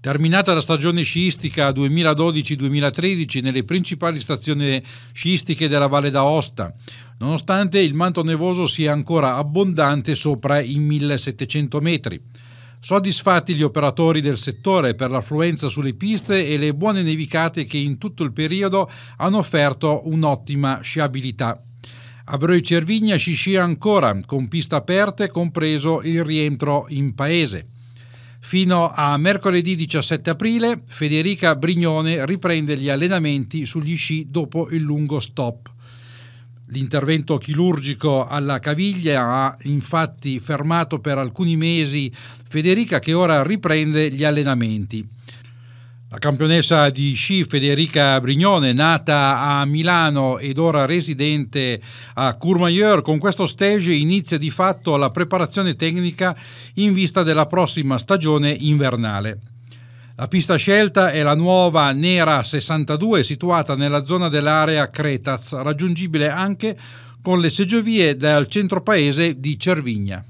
Terminata la stagione sciistica 2012-2013 nelle principali stazioni sciistiche della Valle d'Aosta, nonostante il manto nevoso sia ancora abbondante sopra i 1700 metri. Soddisfatti gli operatori del settore per l'affluenza sulle piste e le buone nevicate che in tutto il periodo hanno offerto un'ottima sciabilità. A Broi Cervigna si scia ancora, con piste aperte compreso il rientro in paese. Fino a mercoledì 17 aprile Federica Brignone riprende gli allenamenti sugli sci dopo il lungo stop. L'intervento chirurgico alla caviglia ha infatti fermato per alcuni mesi Federica che ora riprende gli allenamenti. La campionessa di sci Federica Brignone, nata a Milano ed ora residente a Courmayeur, con questo stage inizia di fatto la preparazione tecnica in vista della prossima stagione invernale. La pista scelta è la nuova Nera 62 situata nella zona dell'area Cretaz, raggiungibile anche con le seggiovie dal centro paese di Cervigna.